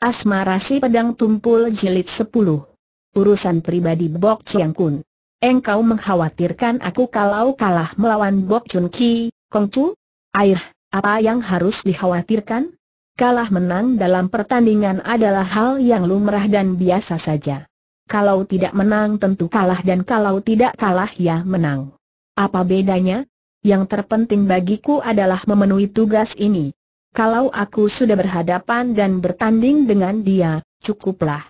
Asmara si pedang tumpul jilid 10. Urusan pribadi Bok Chiang Kun. Engkau mengkhawatirkan aku kalau kalah melawan Bok Chun Ki, Kong Chu? Air, apa yang harus dikhawatirkan? Kalah menang dalam pertandingan adalah hal yang lumrah dan biasa saja. Kalau tidak menang tentu kalah dan kalau tidak kalah ya menang. Apa bedanya? Yang terpenting bagiku adalah memenuhi tugas ini kalau aku sudah berhadapan dan bertanding dengan dia, cukuplah.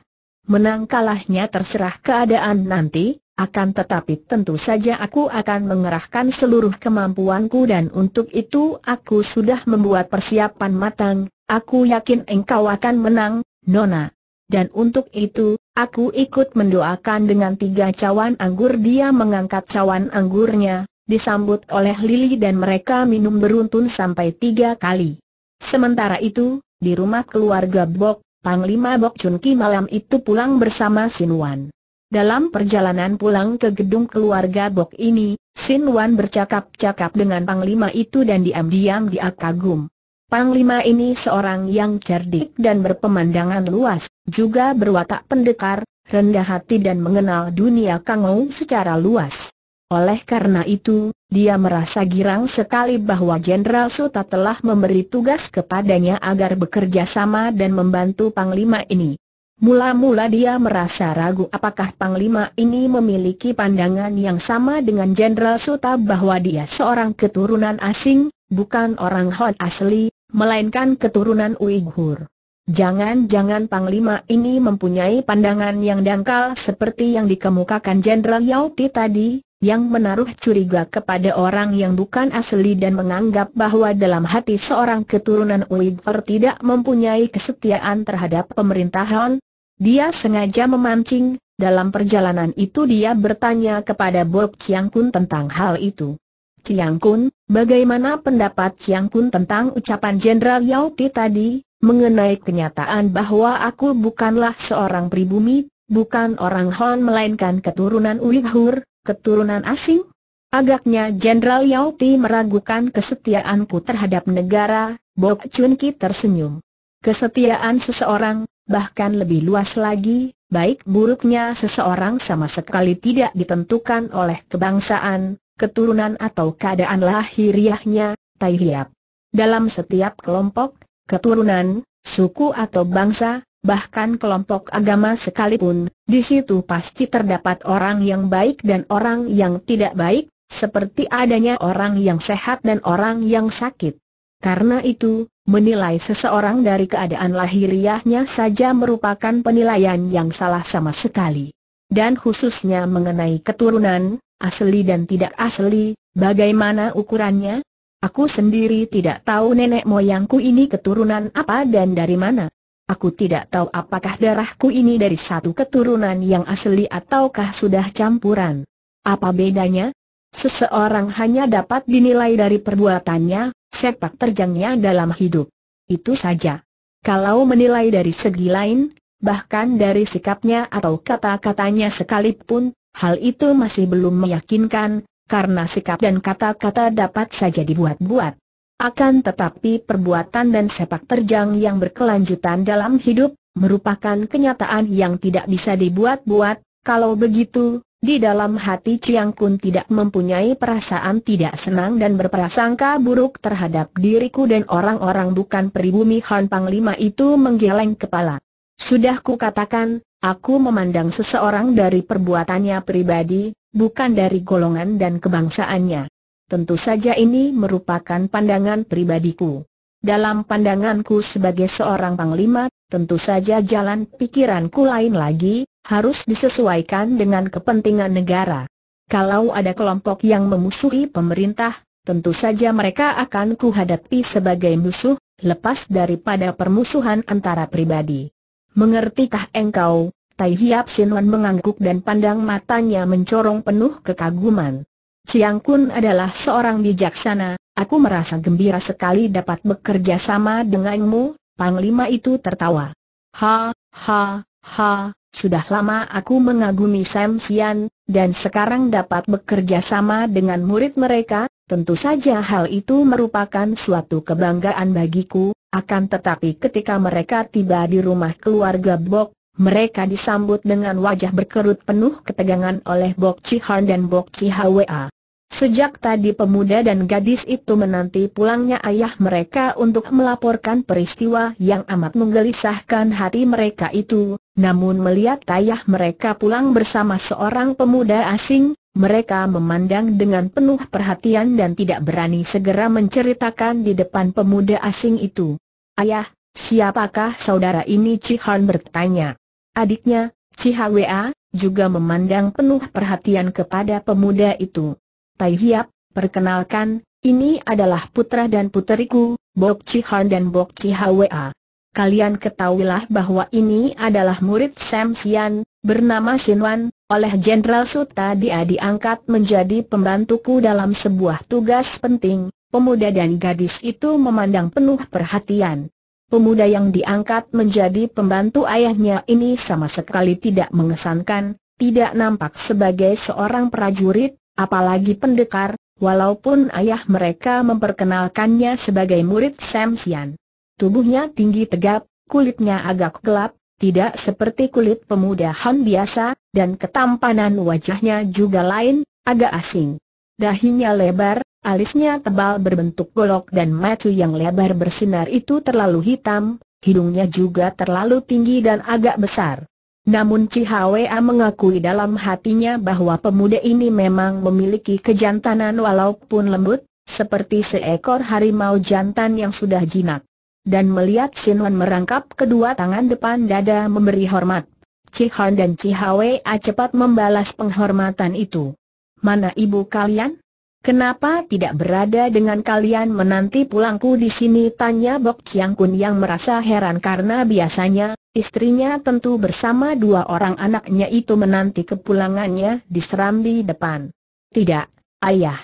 Menang kalahnya terserah keadaan nanti, akan tetapi tentu saja aku akan mengerahkan seluruh kemampuanku dan untuk itu aku sudah membuat persiapan matang, aku yakin engkau akan menang, Nona. Dan untuk itu, aku ikut mendoakan dengan tiga cawan anggur dia mengangkat cawan anggurnya, disambut oleh Lili dan mereka minum beruntun sampai tiga kali. Sementara itu, di rumah keluarga Bok, Panglima Bok Chun malam itu pulang bersama Sin Wan. Dalam perjalanan pulang ke gedung keluarga Bok ini, Sin Wan bercakap-cakap dengan Panglima itu dan diam-diam dia kagum. Panglima ini seorang yang cerdik dan berpemandangan luas, juga berwatak pendekar, rendah hati dan mengenal dunia Kangou secara luas. Oleh karena itu, dia merasa girang sekali bahwa Jenderal Suta telah memberi tugas kepadanya agar bekerja sama dan membantu Panglima ini. Mula-mula dia merasa ragu apakah Panglima ini memiliki pandangan yang sama dengan Jenderal Suta bahwa dia seorang keturunan asing, bukan orang Hot asli, melainkan keturunan Uighur. Jangan-jangan Panglima ini mempunyai pandangan yang dangkal seperti yang dikemukakan Jenderal Yauti tadi, yang menaruh curiga kepada orang yang bukan asli dan menganggap bahwa dalam hati seorang keturunan Uyghur tidak mempunyai kesetiaan terhadap pemerintahan, dia sengaja memancing, dalam perjalanan itu dia bertanya kepada Bob Chiang Kun tentang hal itu. Chiang Kun, bagaimana pendapat Chiang Kun tentang ucapan Jenderal Yao Ti tadi, mengenai kenyataan bahwa aku bukanlah seorang pribumi, bukan orang Hon melainkan keturunan Uyghur, keturunan asing? Agaknya Jenderal Yao Ti meragukan kesetiaanku terhadap negara, Bok Chun Ki tersenyum. Kesetiaan seseorang, bahkan lebih luas lagi, baik buruknya seseorang sama sekali tidak ditentukan oleh kebangsaan, keturunan atau keadaan lahiriahnya, tai hiap. Dalam setiap kelompok, keturunan, suku atau bangsa, bahkan kelompok agama sekalipun, di situ pasti terdapat orang yang baik dan orang yang tidak baik, seperti adanya orang yang sehat dan orang yang sakit. Karena itu, menilai seseorang dari keadaan lahiriahnya saja merupakan penilaian yang salah sama sekali. Dan khususnya mengenai keturunan, asli dan tidak asli, bagaimana ukurannya? Aku sendiri tidak tahu nenek moyangku ini keturunan apa dan dari mana. Aku tidak tahu apakah darahku ini dari satu keturunan yang asli ataukah sudah campuran. Apa bedanya? Seseorang hanya dapat dinilai dari perbuatannya, sepak terjangnya dalam hidup. Itu saja. Kalau menilai dari segi lain, bahkan dari sikapnya atau kata-katanya sekalipun, hal itu masih belum meyakinkan, karena sikap dan kata-kata dapat saja dibuat-buat. Akan tetapi perbuatan dan sepak terjang yang berkelanjutan dalam hidup, merupakan kenyataan yang tidak bisa dibuat-buat, kalau begitu, di dalam hati Chiang Kun tidak mempunyai perasaan tidak senang dan berprasangka buruk terhadap diriku dan orang-orang bukan pribumi Han Panglima itu menggeleng kepala. Sudah katakan, aku memandang seseorang dari perbuatannya pribadi, bukan dari golongan dan kebangsaannya. Tentu saja ini merupakan pandangan pribadiku. Dalam pandanganku sebagai seorang panglima, tentu saja jalan pikiranku lain lagi, harus disesuaikan dengan kepentingan negara. Kalau ada kelompok yang memusuhi pemerintah, tentu saja mereka akan kuhadapi sebagai musuh, lepas daripada permusuhan antara pribadi. Mengertikah engkau? Tai Hiap Sinwan mengangguk dan pandang matanya mencorong penuh kekaguman. Chiang Kun adalah seorang bijaksana, aku merasa gembira sekali dapat bekerja sama denganmu, Panglima itu tertawa. Ha, ha, ha, sudah lama aku mengagumi Sam Sian, dan sekarang dapat bekerja sama dengan murid mereka, tentu saja hal itu merupakan suatu kebanggaan bagiku, akan tetapi ketika mereka tiba di rumah keluarga Bok, mereka disambut dengan wajah berkerut penuh ketegangan oleh Bok Cihan dan Bok Chihwa. Sejak tadi pemuda dan gadis itu menanti pulangnya ayah mereka untuk melaporkan peristiwa yang amat menggelisahkan hati mereka itu, namun melihat ayah mereka pulang bersama seorang pemuda asing, mereka memandang dengan penuh perhatian dan tidak berani segera menceritakan di depan pemuda asing itu. Ayah, siapakah saudara ini Cihan bertanya. Adiknya, Cihwa, juga memandang penuh perhatian kepada pemuda itu. Tai Hiap, perkenalkan, ini adalah putra dan puteriku, Bok Cihan dan Bok Cihwa. Kalian ketahuilah bahwa ini adalah murid Sam Sian, bernama Sinwan, oleh Jenderal Suta dia diangkat menjadi pembantuku dalam sebuah tugas penting, pemuda dan gadis itu memandang penuh perhatian pemuda yang diangkat menjadi pembantu ayahnya ini sama sekali tidak mengesankan, tidak nampak sebagai seorang prajurit, apalagi pendekar, walaupun ayah mereka memperkenalkannya sebagai murid Samsian. Tubuhnya tinggi tegap, kulitnya agak gelap, tidak seperti kulit pemuda Han biasa, dan ketampanan wajahnya juga lain, agak asing. Dahinya lebar, Alisnya tebal berbentuk golok dan mata yang lebar bersinar itu terlalu hitam, hidungnya juga terlalu tinggi dan agak besar. Namun Cihwa mengakui dalam hatinya bahwa pemuda ini memang memiliki kejantanan walaupun lembut, seperti seekor harimau jantan yang sudah jinak. Dan melihat Sinwan merangkap kedua tangan depan dada memberi hormat. Cihan dan Cihwe cepat membalas penghormatan itu. Mana ibu kalian? Kenapa tidak berada dengan kalian menanti pulangku di sini? Tanya Bok Chiang Kun yang merasa heran karena biasanya, istrinya tentu bersama dua orang anaknya itu menanti kepulangannya di serambi depan. Tidak, ayah.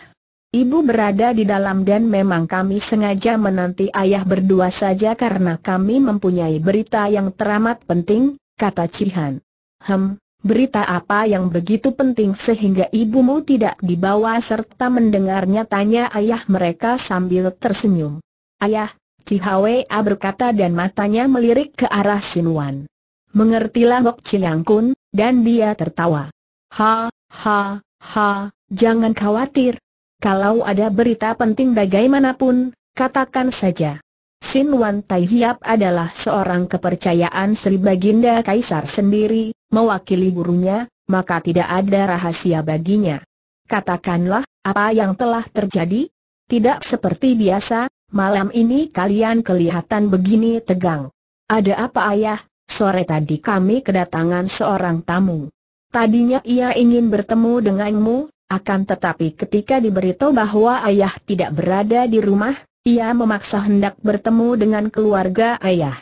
Ibu berada di dalam dan memang kami sengaja menanti ayah berdua saja karena kami mempunyai berita yang teramat penting, kata Cihan. Hem, Berita apa yang begitu penting sehingga ibumu tidak dibawa serta mendengarnya tanya ayah mereka sambil tersenyum. Ayah, Cihawea berkata dan matanya melirik ke arah Sinuan. Mengertilah Bok Chiang Kun, dan dia tertawa. Ha, ha, ha, jangan khawatir. Kalau ada berita penting bagaimanapun, katakan saja. Sin Wan Tai Hiap adalah seorang kepercayaan Sri Baginda Kaisar sendiri, mewakili gurunya, maka tidak ada rahasia baginya. Katakanlah, apa yang telah terjadi? Tidak seperti biasa, malam ini kalian kelihatan begini tegang. Ada apa ayah? Sore tadi kami kedatangan seorang tamu. Tadinya ia ingin bertemu denganmu, akan tetapi ketika diberitahu bahwa ayah tidak berada di rumah, ia memaksa hendak bertemu dengan keluarga ayah.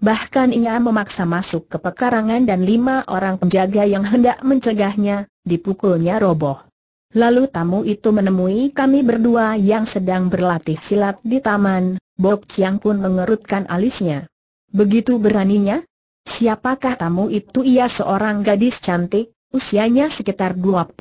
Bahkan ia memaksa masuk ke pekarangan dan lima orang penjaga yang hendak mencegahnya, dipukulnya roboh. Lalu tamu itu menemui kami berdua yang sedang berlatih silat di taman, Bok Chiang pun mengerutkan alisnya. Begitu beraninya? Siapakah tamu itu? Ia seorang gadis cantik, usianya sekitar 23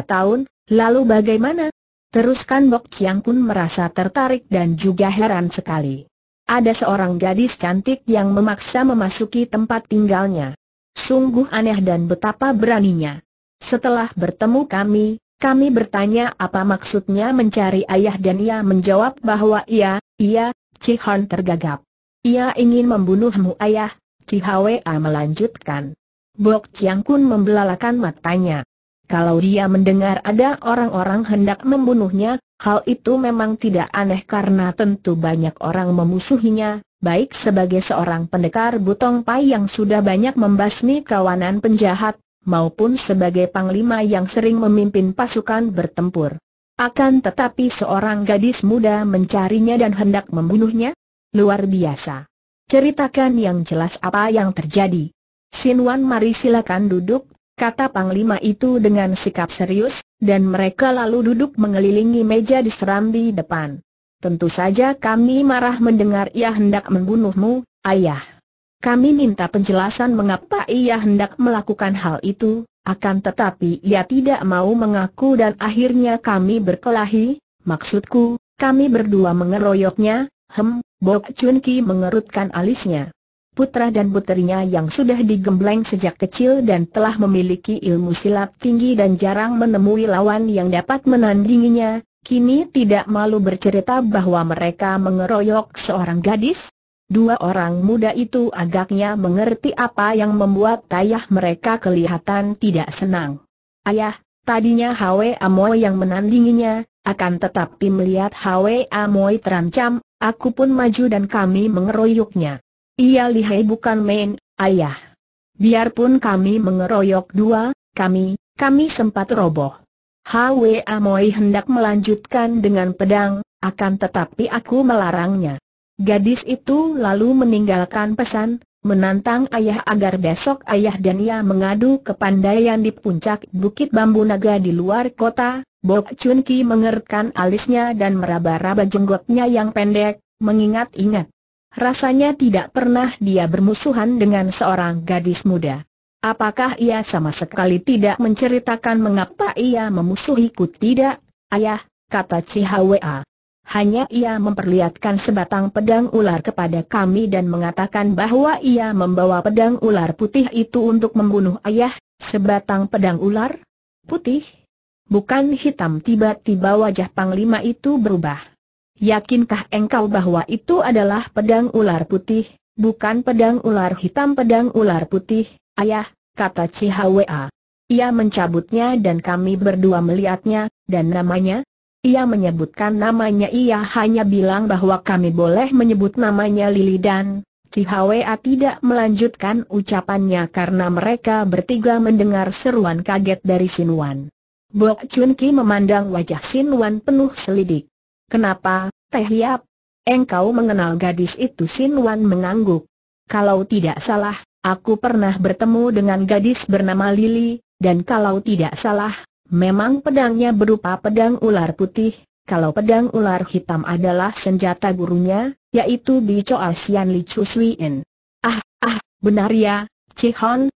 tahun, lalu bagaimana? Teruskan Bok Chiang pun merasa tertarik dan juga heran sekali ada seorang gadis cantik yang memaksa memasuki tempat tinggalnya. Sungguh aneh dan betapa beraninya. Setelah bertemu kami, kami bertanya apa maksudnya mencari ayah dan ia menjawab bahwa ia, ia, Cihon tergagap. Ia ingin membunuhmu ayah, Cihawea melanjutkan. Bok Chiang Kun membelalakan matanya. Kalau dia mendengar ada orang-orang hendak membunuhnya, hal itu memang tidak aneh karena tentu banyak orang memusuhinya, baik sebagai seorang pendekar Butong Pai yang sudah banyak membasmi kawanan penjahat, maupun sebagai panglima yang sering memimpin pasukan bertempur. Akan tetapi seorang gadis muda mencarinya dan hendak membunuhnya? Luar biasa. Ceritakan yang jelas apa yang terjadi. Sinwan mari silakan duduk, kata Panglima itu dengan sikap serius, dan mereka lalu duduk mengelilingi meja di serambi depan. Tentu saja kami marah mendengar ia hendak membunuhmu, ayah. Kami minta penjelasan mengapa ia hendak melakukan hal itu, akan tetapi ia tidak mau mengaku dan akhirnya kami berkelahi, maksudku, kami berdua mengeroyoknya, hem, Bok Chun Ki mengerutkan alisnya putra dan puterinya yang sudah digembleng sejak kecil dan telah memiliki ilmu silat tinggi dan jarang menemui lawan yang dapat menandinginya, kini tidak malu bercerita bahwa mereka mengeroyok seorang gadis. Dua orang muda itu agaknya mengerti apa yang membuat ayah mereka kelihatan tidak senang. Ayah, tadinya Hwe Amoy yang menandinginya, akan tetapi melihat Hwe Amoy terancam, aku pun maju dan kami mengeroyoknya. Ia lihai bukan main, ayah. Biarpun kami mengeroyok dua, kami, kami sempat roboh. Hwa Amoy hendak melanjutkan dengan pedang, akan tetapi aku melarangnya. Gadis itu lalu meninggalkan pesan, menantang ayah agar besok ayah dan ia mengadu ke kepandaian di puncak Bukit Bambu Naga di luar kota. Bok Chun Ki mengerutkan alisnya dan meraba-raba jenggotnya yang pendek, mengingat-ingat. Rasanya tidak pernah dia bermusuhan dengan seorang gadis muda. Apakah ia sama sekali tidak menceritakan mengapa ia memusuhiku? Tidak, ayah, kata Cihwa. Hanya ia memperlihatkan sebatang pedang ular kepada kami dan mengatakan bahwa ia membawa pedang ular putih itu untuk membunuh ayah, sebatang pedang ular putih. Bukan hitam tiba-tiba wajah Panglima itu berubah. Yakinkah engkau bahwa itu adalah pedang ular putih, bukan pedang ular hitam pedang ular putih, ayah, kata Cihwa. Ia mencabutnya dan kami berdua melihatnya, dan namanya? Ia menyebutkan namanya ia hanya bilang bahwa kami boleh menyebut namanya Lili dan Cihwa tidak melanjutkan ucapannya karena mereka bertiga mendengar seruan kaget dari Sinwan. Bok Chun Ki memandang wajah Sinwan penuh selidik. Kenapa, Teh Hiap? Engkau mengenal gadis itu Sin Wan mengangguk. Kalau tidak salah, aku pernah bertemu dengan gadis bernama Lili, dan kalau tidak salah, memang pedangnya berupa pedang ular putih, kalau pedang ular hitam adalah senjata gurunya, yaitu Choa Sian Li Chu Suin. Ah, ah, benar ya, Cihon,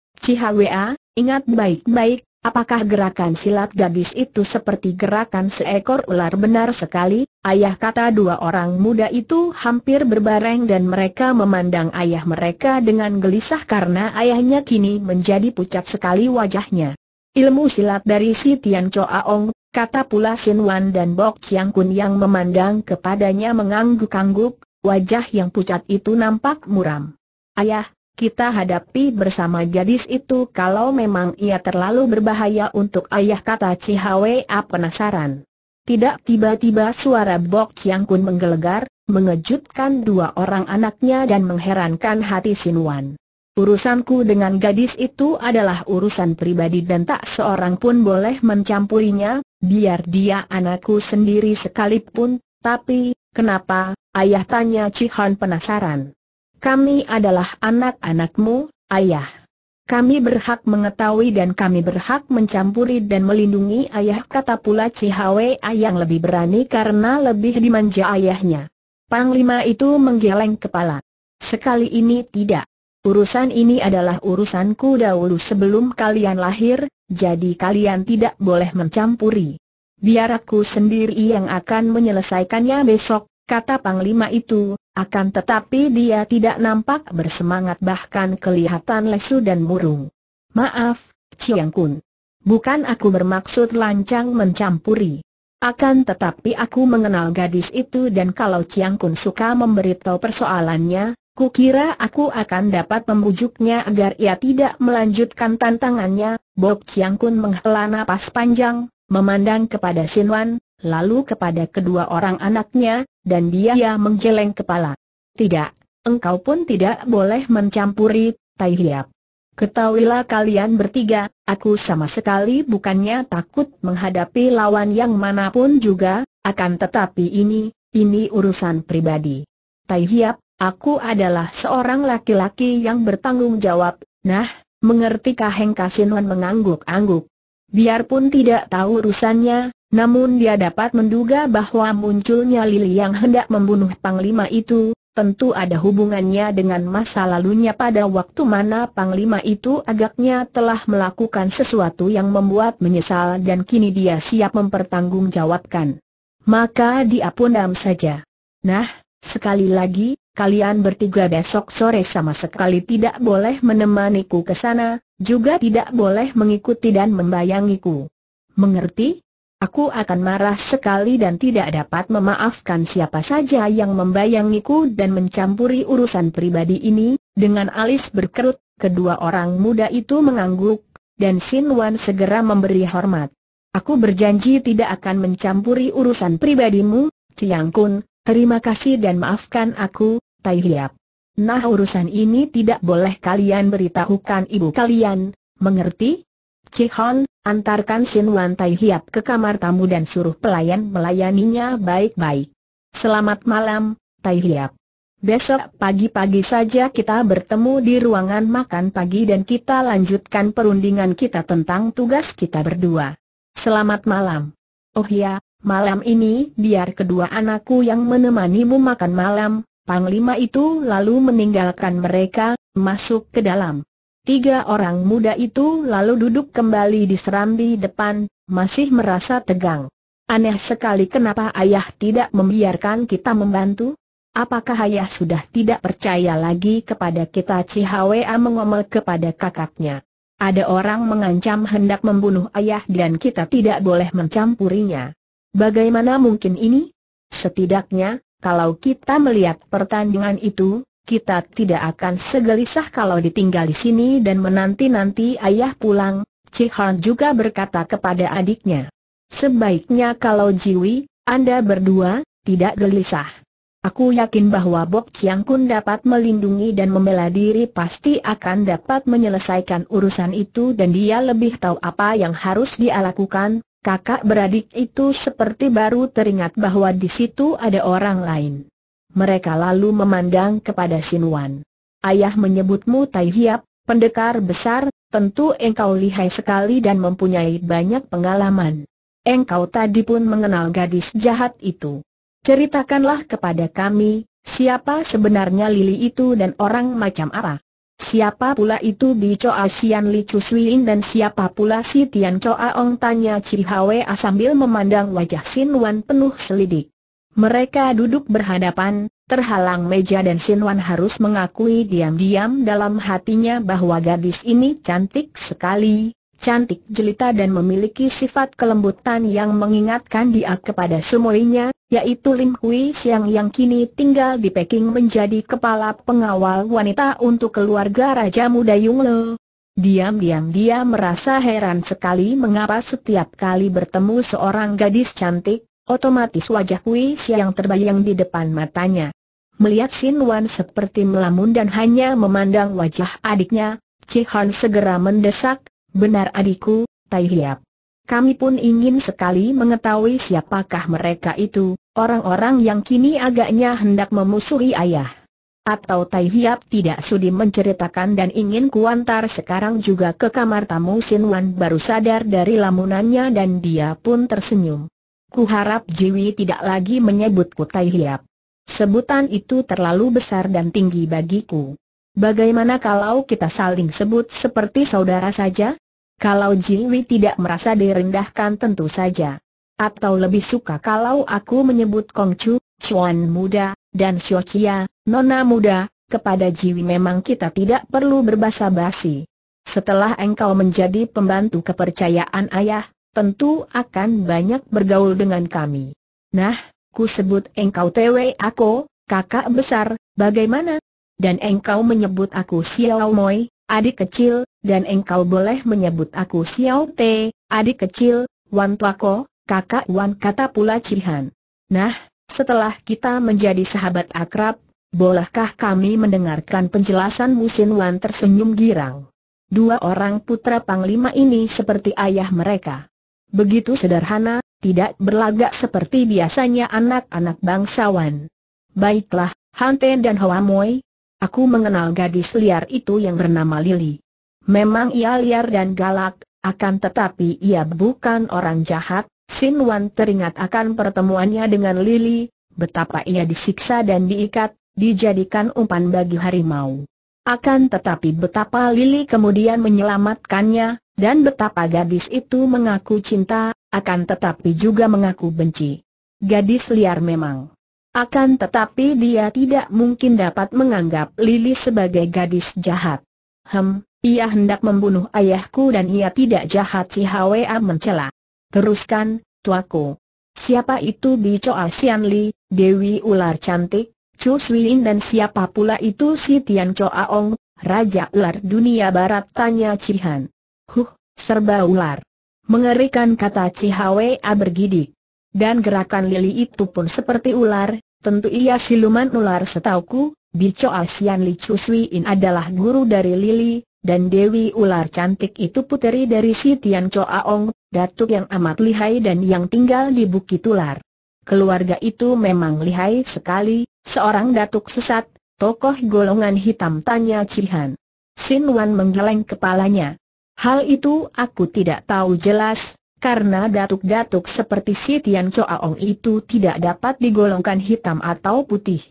Wea, ingat baik-baik, apakah gerakan silat gadis itu seperti gerakan seekor ular benar sekali? Ayah kata dua orang muda itu hampir berbareng dan mereka memandang ayah mereka dengan gelisah karena ayahnya kini menjadi pucat sekali wajahnya. Ilmu silat dari si Tian Cho Aong, kata pula Sin Wan dan Bok Chiang Kun yang memandang kepadanya mengangguk-angguk, wajah yang pucat itu nampak muram. Ayah, kita hadapi bersama gadis itu kalau memang ia terlalu berbahaya untuk ayah kata Cihawa ah, penasaran. Tidak tiba-tiba suara Bok yang Kun menggelegar, mengejutkan dua orang anaknya dan mengherankan hati Sinuan. Urusanku dengan gadis itu adalah urusan pribadi dan tak seorang pun boleh mencampurinya, biar dia anakku sendiri sekalipun, tapi, kenapa, ayah tanya Cihan penasaran. Kami adalah anak-anakmu, ayah. Kami berhak mengetahui dan kami berhak mencampuri dan melindungi ayah kata pula Cihawe yang lebih berani karena lebih dimanja ayahnya. Panglima itu menggeleng kepala. Sekali ini tidak. Urusan ini adalah urusanku dahulu sebelum kalian lahir, jadi kalian tidak boleh mencampuri. Biar aku sendiri yang akan menyelesaikannya besok, kata Panglima itu, akan tetapi dia tidak nampak bersemangat bahkan kelihatan lesu dan murung. Maaf, Chiang Kun. Bukan aku bermaksud lancang mencampuri. Akan tetapi aku mengenal gadis itu dan kalau Chiang Kun suka memberitahu persoalannya, kukira aku akan dapat membujuknya agar ia tidak melanjutkan tantangannya. Bob Chiang Kun menghela napas panjang, memandang kepada Sin Wan lalu kepada kedua orang anaknya, dan dia menggeleng kepala. Tidak, engkau pun tidak boleh mencampuri, Tai Hiap. Ketahuilah kalian bertiga, aku sama sekali bukannya takut menghadapi lawan yang manapun juga, akan tetapi ini, ini urusan pribadi. Tai Hiap, aku adalah seorang laki-laki yang bertanggung jawab, nah, mengertikah Heng Kasinwan? mengangguk-angguk. Biarpun tidak tahu urusannya, namun dia dapat menduga bahwa munculnya Lili yang hendak membunuh Panglima itu, tentu ada hubungannya dengan masa lalunya pada waktu mana Panglima itu agaknya telah melakukan sesuatu yang membuat menyesal dan kini dia siap mempertanggungjawabkan. Maka dia pun dam saja. Nah, sekali lagi, kalian bertiga besok sore sama sekali tidak boleh menemaniku ke sana, juga tidak boleh mengikuti dan membayangiku. Mengerti? aku akan marah sekali dan tidak dapat memaafkan siapa saja yang membayangiku dan mencampuri urusan pribadi ini. Dengan alis berkerut, kedua orang muda itu mengangguk, dan Sin Wan segera memberi hormat. Aku berjanji tidak akan mencampuri urusan pribadimu, Ciang Kun, terima kasih dan maafkan aku, Tai Hiap. Nah urusan ini tidak boleh kalian beritahukan ibu kalian, mengerti? Cihon, Antarkan Sin Wan Tai Hiap ke kamar tamu dan suruh pelayan melayaninya baik-baik. Selamat malam, Tai Hiap. Besok pagi-pagi saja kita bertemu di ruangan makan pagi dan kita lanjutkan perundingan kita tentang tugas kita berdua. Selamat malam. Oh ya, malam ini biar kedua anakku yang menemanimu makan malam. Panglima itu lalu meninggalkan mereka, masuk ke dalam. Tiga orang muda itu lalu duduk kembali di serambi depan, masih merasa tegang. Aneh sekali kenapa ayah tidak membiarkan kita membantu? Apakah ayah sudah tidak percaya lagi kepada kita Cihwa mengomel kepada kakaknya? Ada orang mengancam hendak membunuh ayah dan kita tidak boleh mencampurinya. Bagaimana mungkin ini? Setidaknya, kalau kita melihat pertandingan itu, kita tidak akan segelisah kalau ditinggal di sini dan menanti-nanti ayah pulang, Cihan juga berkata kepada adiknya. Sebaiknya kalau Jiwi, Anda berdua, tidak gelisah. Aku yakin bahwa Bok Chiang Kun dapat melindungi dan membela diri pasti akan dapat menyelesaikan urusan itu dan dia lebih tahu apa yang harus dia lakukan, kakak beradik itu seperti baru teringat bahwa di situ ada orang lain mereka lalu memandang kepada Wan. Ayah menyebutmu Tai Hiap, pendekar besar, tentu engkau lihai sekali dan mempunyai banyak pengalaman. Engkau tadi pun mengenal gadis jahat itu. Ceritakanlah kepada kami, siapa sebenarnya Lili itu dan orang macam apa? Siapa pula itu Choa Sian Li Chusuin dan siapa pula si Tian Choa Ong tanya Hwa sambil memandang wajah Wan penuh selidik. Mereka duduk berhadapan, terhalang meja dan Wan harus mengakui diam-diam dalam hatinya bahwa gadis ini cantik sekali, cantik jelita dan memiliki sifat kelembutan yang mengingatkan dia kepada semuanya, yaitu Lim Hui Siang yang kini tinggal di Peking menjadi kepala pengawal wanita untuk keluarga Raja Muda Le. Diam-diam dia merasa heran sekali mengapa setiap kali bertemu seorang gadis cantik, Otomatis wajah Kui yang terbayang di depan matanya. Melihat Sin Wan seperti melamun dan hanya memandang wajah adiknya, Chi Han segera mendesak, benar adikku, Tai Hiap. Kami pun ingin sekali mengetahui siapakah mereka itu, orang-orang yang kini agaknya hendak memusuhi ayah. Atau Tai Hiap tidak sudi menceritakan dan ingin kuantar sekarang juga ke kamar tamu Sin Wan baru sadar dari lamunannya dan dia pun tersenyum. Kuharap Jiwi tidak lagi menyebutku Tai Hiap. Sebutan itu terlalu besar dan tinggi bagiku. Bagaimana kalau kita saling sebut seperti saudara saja? Kalau Jiwi tidak merasa direndahkan tentu saja. Atau lebih suka kalau aku menyebut Kongcu, Chuan muda, dan Chia, nona muda, kepada Jiwi memang kita tidak perlu berbasa basi. Setelah engkau menjadi pembantu kepercayaan ayah, tentu akan banyak bergaul dengan kami. Nah, ku sebut engkau Tewe Ako, kakak besar, bagaimana? Dan engkau menyebut aku Xiao Moi, adik kecil, dan engkau boleh menyebut aku Xiao Te, adik kecil, Wan Tuako, kakak Wan kata pula Cihan. Nah, setelah kita menjadi sahabat akrab, bolehkah kami mendengarkan penjelasan Musin Wan tersenyum girang? Dua orang putra Panglima ini seperti ayah mereka begitu sederhana, tidak berlagak seperti biasanya anak-anak bangsawan. Baiklah, Hanten dan Hoamoy, aku mengenal gadis liar itu yang bernama Lili. Memang ia liar dan galak, akan tetapi ia bukan orang jahat, Sin Wan teringat akan pertemuannya dengan Lili, betapa ia disiksa dan diikat, dijadikan umpan bagi harimau. Akan tetapi betapa Lili kemudian menyelamatkannya, dan betapa gadis itu mengaku cinta, akan tetapi juga mengaku benci. Gadis liar memang. Akan tetapi dia tidak mungkin dapat menganggap Lili sebagai gadis jahat. Hem, ia hendak membunuh ayahku dan ia tidak jahat si Hwa mencela. Teruskan, tuaku. Siapa itu Bicoa Sian Dewi Ular Cantik, Chu Suin dan siapa pula itu si Tian Coa Ong, Raja Ular Dunia Barat tanya Cihan. Huh, serba ular. Mengerikan kata a bergidik. Dan gerakan Lili itu pun seperti ular, tentu ia siluman ular setauku, Bico Asian Li Chuswiin adalah guru dari Lili, dan Dewi ular cantik itu puteri dari si Tian Aong, datuk yang amat lihai dan yang tinggal di Bukit Ular. Keluarga itu memang lihai sekali, seorang datuk sesat, tokoh golongan hitam tanya Cihan. Sin Wan menggeleng kepalanya. Hal itu aku tidak tahu jelas, karena datuk-datuk seperti si Tian Choaong itu tidak dapat digolongkan hitam atau putih.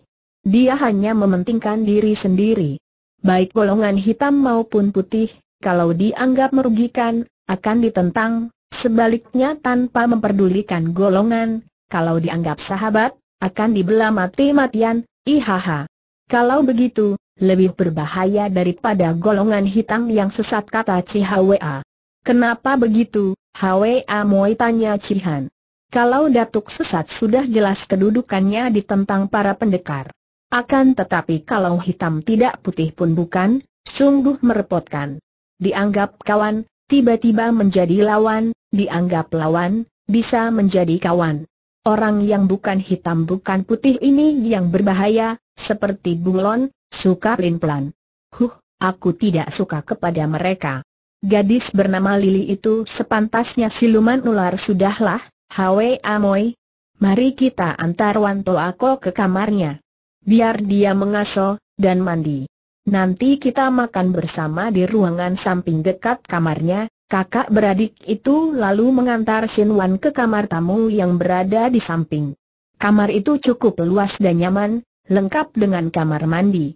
Dia hanya mementingkan diri sendiri. Baik golongan hitam maupun putih, kalau dianggap merugikan, akan ditentang, sebaliknya tanpa memperdulikan golongan, kalau dianggap sahabat, akan dibelah mati-matian, ihaha. Kalau begitu, lebih berbahaya daripada golongan hitam yang sesat kata Cihwa. Kenapa begitu, Hwa Moi tanya Cihan. Kalau datuk sesat sudah jelas kedudukannya ditentang para pendekar. Akan tetapi kalau hitam tidak putih pun bukan, sungguh merepotkan. Dianggap kawan, tiba-tiba menjadi lawan, dianggap lawan, bisa menjadi kawan. Orang yang bukan hitam bukan putih ini yang berbahaya, seperti bunglon? Suka pelin-pelan. Huh, aku tidak suka kepada mereka. Gadis bernama Lili itu sepantasnya siluman ular sudahlah, Hwe Amoy. Mari kita antar Wanto Ako ke kamarnya. Biar dia mengaso, dan mandi. Nanti kita makan bersama di ruangan samping dekat kamarnya, kakak beradik itu lalu mengantar Sinwan ke kamar tamu yang berada di samping. Kamar itu cukup luas dan nyaman, lengkap dengan kamar mandi.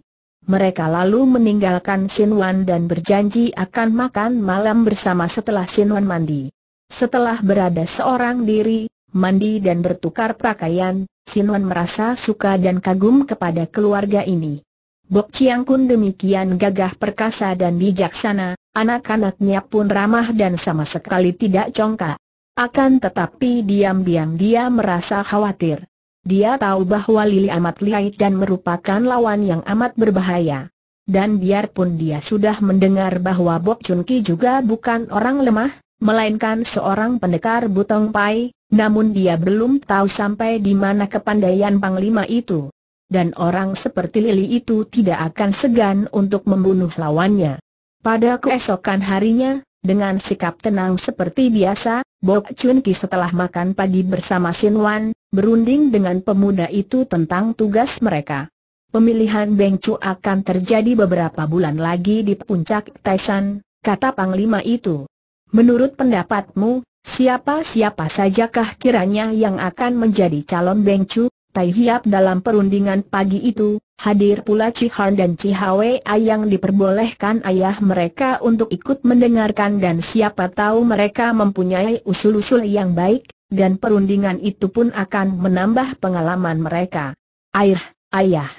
Mereka lalu meninggalkan Sinwan dan berjanji akan makan malam bersama setelah Sinwan mandi. Setelah berada seorang diri, mandi dan bertukar pakaian, Sinwan merasa suka dan kagum kepada keluarga ini. Bok Chiang Kun demikian gagah perkasa dan bijaksana, anak-anaknya pun ramah dan sama sekali tidak congkak. Akan tetapi diam-diam dia merasa khawatir. Dia tahu bahwa Lili amat lihai dan merupakan lawan yang amat berbahaya. Dan biarpun dia sudah mendengar bahwa Bok Chun Ki juga bukan orang lemah, melainkan seorang pendekar Butong Pai, namun dia belum tahu sampai di mana kepandaian Panglima itu. Dan orang seperti Lili itu tidak akan segan untuk membunuh lawannya. Pada keesokan harinya, dengan sikap tenang seperti biasa, Bok Chun Ki setelah makan pagi bersama Sin Wan, berunding dengan pemuda itu tentang tugas mereka. Pemilihan Beng Cu akan terjadi beberapa bulan lagi di puncak Taishan, kata Panglima itu. Menurut pendapatmu, siapa-siapa sajakah kiranya yang akan menjadi calon Beng Cu? Tai Hiap dalam perundingan pagi itu, hadir pula Cihan dan Cihawe yang diperbolehkan ayah mereka untuk ikut mendengarkan dan siapa tahu mereka mempunyai usul-usul yang baik, dan perundingan itu pun akan menambah pengalaman mereka. Ayah, ayah.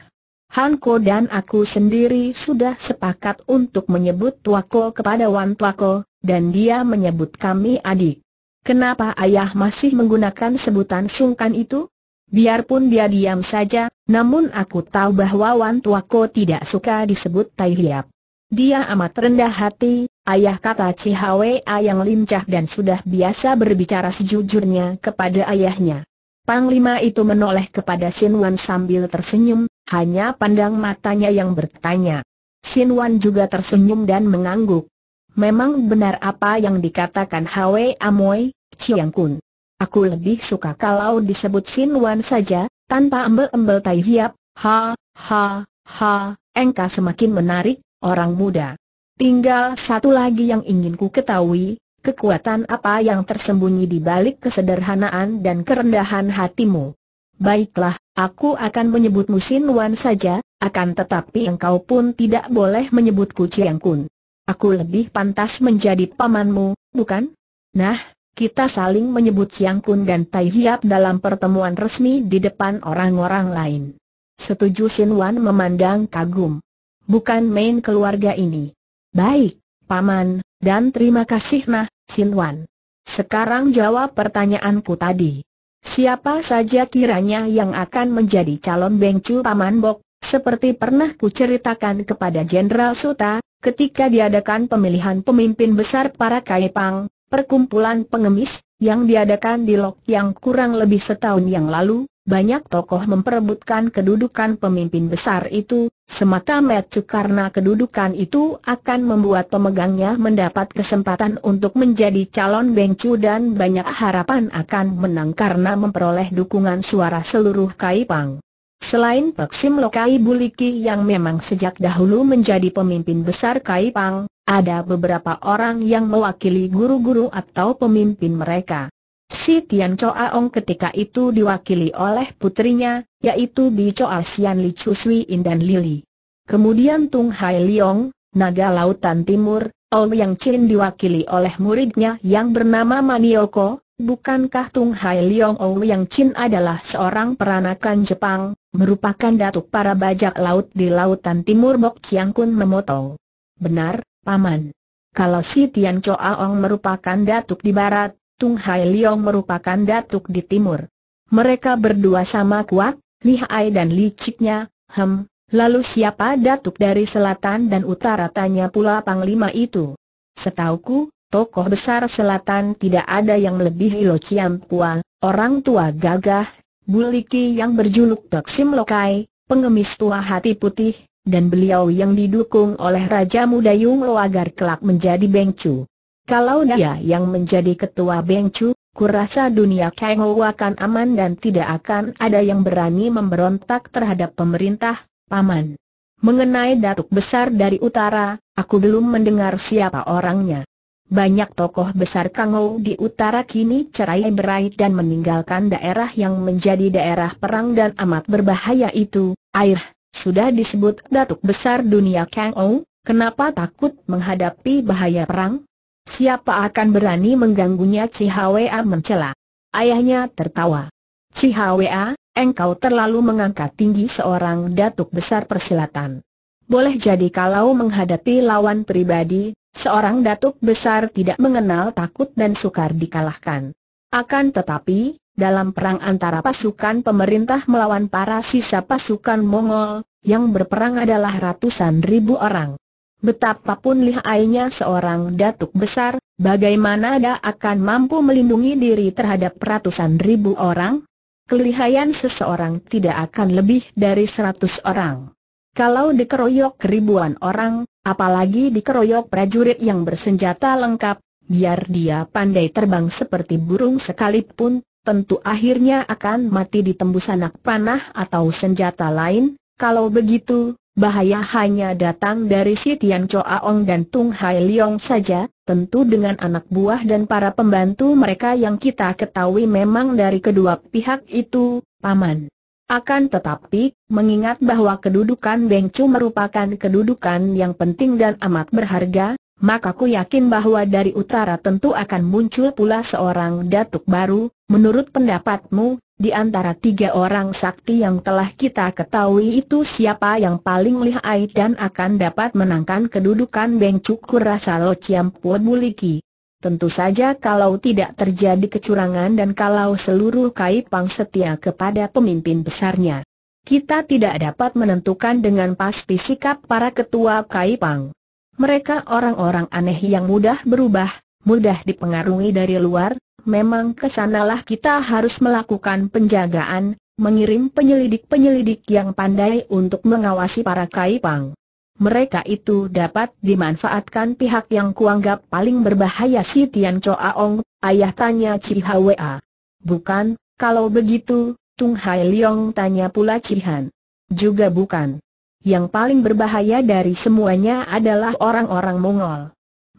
Hanko dan aku sendiri sudah sepakat untuk menyebut Tuako kepada Wan Tuako, dan dia menyebut kami adik. Kenapa ayah masih menggunakan sebutan sungkan itu? Biarpun dia diam saja, namun aku tahu bahwa Wan Tuako tidak suka disebut Tai Hiap. Dia amat rendah hati, ayah kata Cihawe yang lincah dan sudah biasa berbicara sejujurnya kepada ayahnya. Panglima itu menoleh kepada Sin Wan sambil tersenyum, hanya pandang matanya yang bertanya. Sin Wan juga tersenyum dan mengangguk. Memang benar apa yang dikatakan Hwe Amoy, Chiang Kun. Aku lebih suka kalau disebut Sin Wan saja, tanpa embel-embel tai hiap, ha, ha, ha, engkau semakin menarik, orang muda. Tinggal satu lagi yang ingin ku ketahui, kekuatan apa yang tersembunyi di balik kesederhanaan dan kerendahan hatimu. Baiklah, aku akan menyebutmu Sin Wan saja, akan tetapi engkau pun tidak boleh menyebutku Chiang Kun. Aku lebih pantas menjadi pamanmu, bukan? Nah, kita saling menyebut Chiang Kun dan Tai Hiap dalam pertemuan resmi di depan orang-orang lain. Setuju Sin Wan memandang kagum bukan main keluarga ini. Baik, Paman, dan terima kasih nah, Sinwan. Sekarang jawab pertanyaanku tadi. Siapa saja kiranya yang akan menjadi calon bengcu Paman Bok, seperti pernah kuceritakan kepada Jenderal Suta, ketika diadakan pemilihan pemimpin besar para Kaipang, perkumpulan pengemis, yang diadakan di Lok yang kurang lebih setahun yang lalu, banyak tokoh memperebutkan kedudukan pemimpin besar itu, semata-mata karena kedudukan itu akan membuat pemegangnya mendapat kesempatan untuk menjadi calon bengcu dan banyak harapan akan menang karena memperoleh dukungan suara seluruh Kaipang. Selain Pek Sim Lokai Buliki yang memang sejak dahulu menjadi pemimpin besar Kaipang, ada beberapa orang yang mewakili guru-guru atau pemimpin mereka. Si Tian Choa Ong ketika itu diwakili oleh putrinya, yaitu Bi Choa Sian Li Chu Sui In dan Lili. Kemudian Tung Hai Leong, naga lautan timur, Ong Yang Chin diwakili oleh muridnya yang bernama Manioko, bukankah Tung Hai Leong Ong Yang Chin adalah seorang peranakan Jepang, merupakan datuk para bajak laut di lautan timur Bok Chiang Kun memotong. Benar, Paman. Kalau si Tian Choa Ong merupakan datuk di barat, Tung Hai Leong merupakan datuk di timur. Mereka berdua sama kuat, Li Hai dan Li Chiknya, hem, lalu siapa datuk dari selatan dan utara tanya pula panglima itu. Setauku, tokoh besar selatan tidak ada yang lebih Lo Chiam Pua, orang tua gagah, buliki yang berjuluk Toksim Lokai, pengemis tua hati putih, dan beliau yang didukung oleh Raja Muda Yung Lo agar kelak menjadi Bengcu. Kalau dia yang menjadi ketua Beng kurasa dunia Kang akan aman dan tidak akan ada yang berani memberontak terhadap pemerintah, Paman. Mengenai datuk besar dari utara, aku belum mendengar siapa orangnya. Banyak tokoh besar Kang di utara kini cerai berai dan meninggalkan daerah yang menjadi daerah perang dan amat berbahaya itu. Air, sudah disebut datuk besar dunia Kang kenapa takut menghadapi bahaya perang? Siapa akan berani mengganggunya Cihwa mencela. Ayahnya tertawa. Cihwa, engkau terlalu mengangkat tinggi seorang datuk besar persilatan. Boleh jadi kalau menghadapi lawan pribadi, seorang datuk besar tidak mengenal takut dan sukar dikalahkan. Akan tetapi, dalam perang antara pasukan pemerintah melawan para sisa pasukan Mongol, yang berperang adalah ratusan ribu orang. Betapapun lihainya seorang datuk besar, bagaimana dia akan mampu melindungi diri terhadap ratusan ribu orang? Kelihayan seseorang tidak akan lebih dari seratus orang. Kalau dikeroyok ribuan orang, apalagi dikeroyok prajurit yang bersenjata lengkap, biar dia pandai terbang seperti burung sekalipun, tentu akhirnya akan mati ditembus anak panah atau senjata lain, kalau begitu, bahaya hanya datang dari si Tian Choaong dan Tung Hai Leong saja, tentu dengan anak buah dan para pembantu mereka yang kita ketahui memang dari kedua pihak itu, Paman. Akan tetapi, mengingat bahwa kedudukan Beng Chu merupakan kedudukan yang penting dan amat berharga, maka ku yakin bahwa dari utara tentu akan muncul pula seorang datuk baru, menurut pendapatmu, di antara tiga orang sakti yang telah kita ketahui itu siapa yang paling lihai dan akan dapat menangkan kedudukan Beng Cukur Rasa Lo Ciampu Buliki. Tentu saja kalau tidak terjadi kecurangan dan kalau seluruh Kaipang setia kepada pemimpin besarnya. Kita tidak dapat menentukan dengan pasti sikap para ketua Kaipang. Mereka orang-orang aneh yang mudah berubah, mudah dipengaruhi dari luar, memang kesanalah kita harus melakukan penjagaan, mengirim penyelidik-penyelidik yang pandai untuk mengawasi para kaipang. Mereka itu dapat dimanfaatkan pihak yang kuanggap paling berbahaya si Tian Choa Ong, ayah tanya Chi Bukan, kalau begitu, Tung Hai Leong tanya pula Chi Juga bukan. Yang paling berbahaya dari semuanya adalah orang-orang Mongol.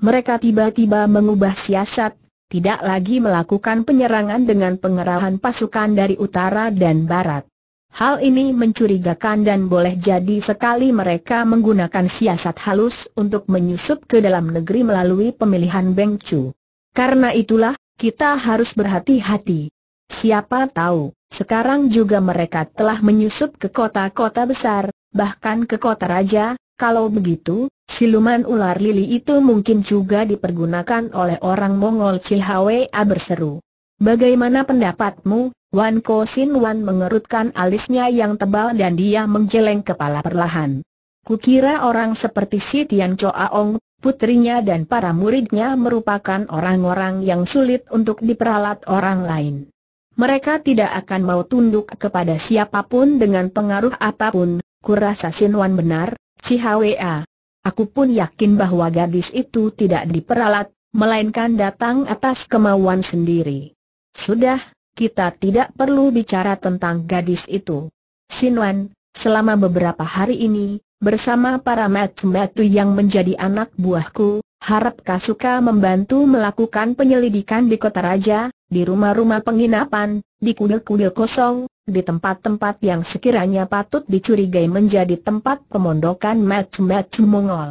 Mereka tiba-tiba mengubah siasat, tidak lagi melakukan penyerangan dengan pengerahan pasukan dari utara dan barat. Hal ini mencurigakan dan boleh jadi sekali mereka menggunakan siasat halus untuk menyusup ke dalam negeri melalui pemilihan Beng Chu. Karena itulah, kita harus berhati-hati. Siapa tahu, sekarang juga mereka telah menyusup ke kota-kota besar, bahkan ke kota raja, kalau begitu, Siluman ular lili itu mungkin juga dipergunakan oleh orang Mongol Cihawea berseru. Bagaimana pendapatmu? Wan Ko Sin Wan mengerutkan alisnya yang tebal dan dia menjeleng kepala perlahan. Kukira orang seperti si Tian Choa Ong, putrinya dan para muridnya merupakan orang-orang yang sulit untuk diperalat orang lain. Mereka tidak akan mau tunduk kepada siapapun dengan pengaruh apapun, kurasa Sin Wan benar, Cihawea. Aku pun yakin bahwa gadis itu tidak diperalat, melainkan datang atas kemauan sendiri. Sudah, kita tidak perlu bicara tentang gadis itu. Sinwan, selama beberapa hari ini, bersama para metu-metu yang menjadi anak buahku, harap Kasuka membantu melakukan penyelidikan di kota raja, di rumah-rumah penginapan, di kudil-kudil kosong, di tempat-tempat yang sekiranya patut dicurigai menjadi tempat pemondokan macam-macam Mongol.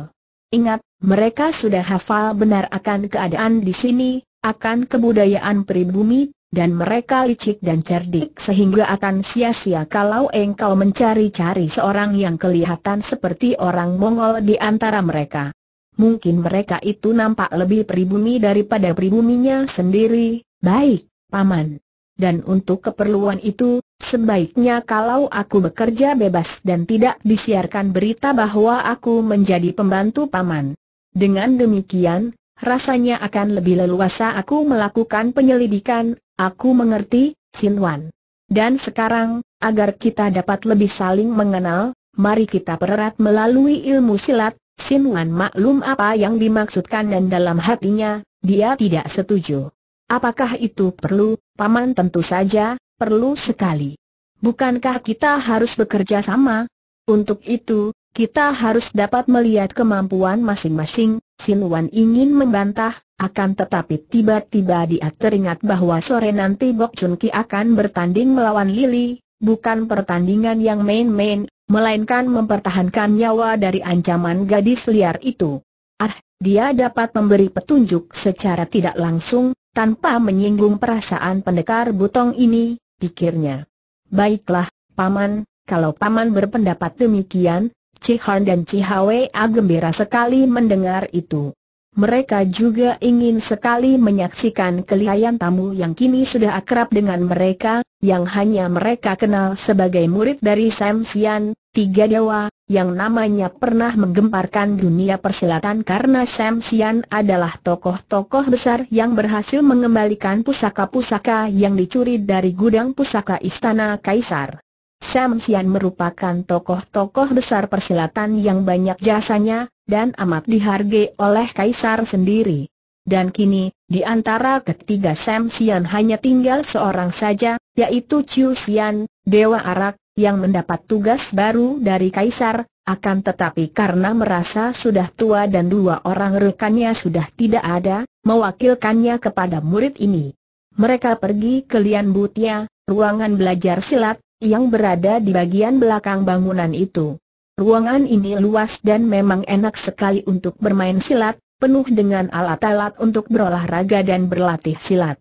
Ingat, mereka sudah hafal benar akan keadaan di sini, akan kebudayaan pribumi, dan mereka licik dan cerdik sehingga akan sia-sia kalau engkau mencari-cari seorang yang kelihatan seperti orang Mongol di antara mereka. Mungkin mereka itu nampak lebih pribumi daripada pribuminya sendiri, Baik, Paman. Dan untuk keperluan itu, sebaiknya kalau aku bekerja bebas dan tidak disiarkan berita bahwa aku menjadi pembantu Paman. Dengan demikian, rasanya akan lebih leluasa aku melakukan penyelidikan, aku mengerti, Wan. Dan sekarang, agar kita dapat lebih saling mengenal, mari kita pererat melalui ilmu silat, Wan maklum apa yang dimaksudkan dan dalam hatinya, dia tidak setuju. Apakah itu perlu, Paman? Tentu saja, perlu sekali. Bukankah kita harus bekerja sama? Untuk itu, kita harus dapat melihat kemampuan masing-masing, Sinuan ingin membantah, akan tetapi tiba-tiba dia teringat bahwa sore nanti Bok Chun Ki akan bertanding melawan Lily, bukan pertandingan yang main-main, melainkan mempertahankan nyawa dari ancaman gadis liar itu. Ah, dia dapat memberi petunjuk secara tidak langsung, tanpa menyinggung perasaan pendekar butong ini, pikirnya. Baiklah, Paman, kalau Paman berpendapat demikian, Cihan dan Cihawe gembira sekali mendengar itu. Mereka juga ingin sekali menyaksikan kelihayan tamu yang kini sudah akrab dengan mereka, yang hanya mereka kenal sebagai murid dari Sam Sian, tiga dewa, yang namanya pernah menggemparkan dunia persilatan karena Sam Sian adalah tokoh-tokoh besar yang berhasil mengembalikan pusaka-pusaka yang dicuri dari gudang pusaka Istana Kaisar. Sam Sian merupakan tokoh-tokoh besar persilatan yang banyak jasanya, dan amat dihargai oleh Kaisar sendiri. Dan kini, di antara ketiga Sam Sian hanya tinggal seorang saja, yaitu Chiu Sian, Dewa Arak, yang mendapat tugas baru dari Kaisar, akan tetapi karena merasa sudah tua dan dua orang rekannya sudah tidak ada, mewakilkannya kepada murid ini. Mereka pergi ke Lian Butia, ruangan belajar silat, yang berada di bagian belakang bangunan itu. Ruangan ini luas dan memang enak sekali untuk bermain silat, penuh dengan alat-alat untuk berolahraga dan berlatih silat.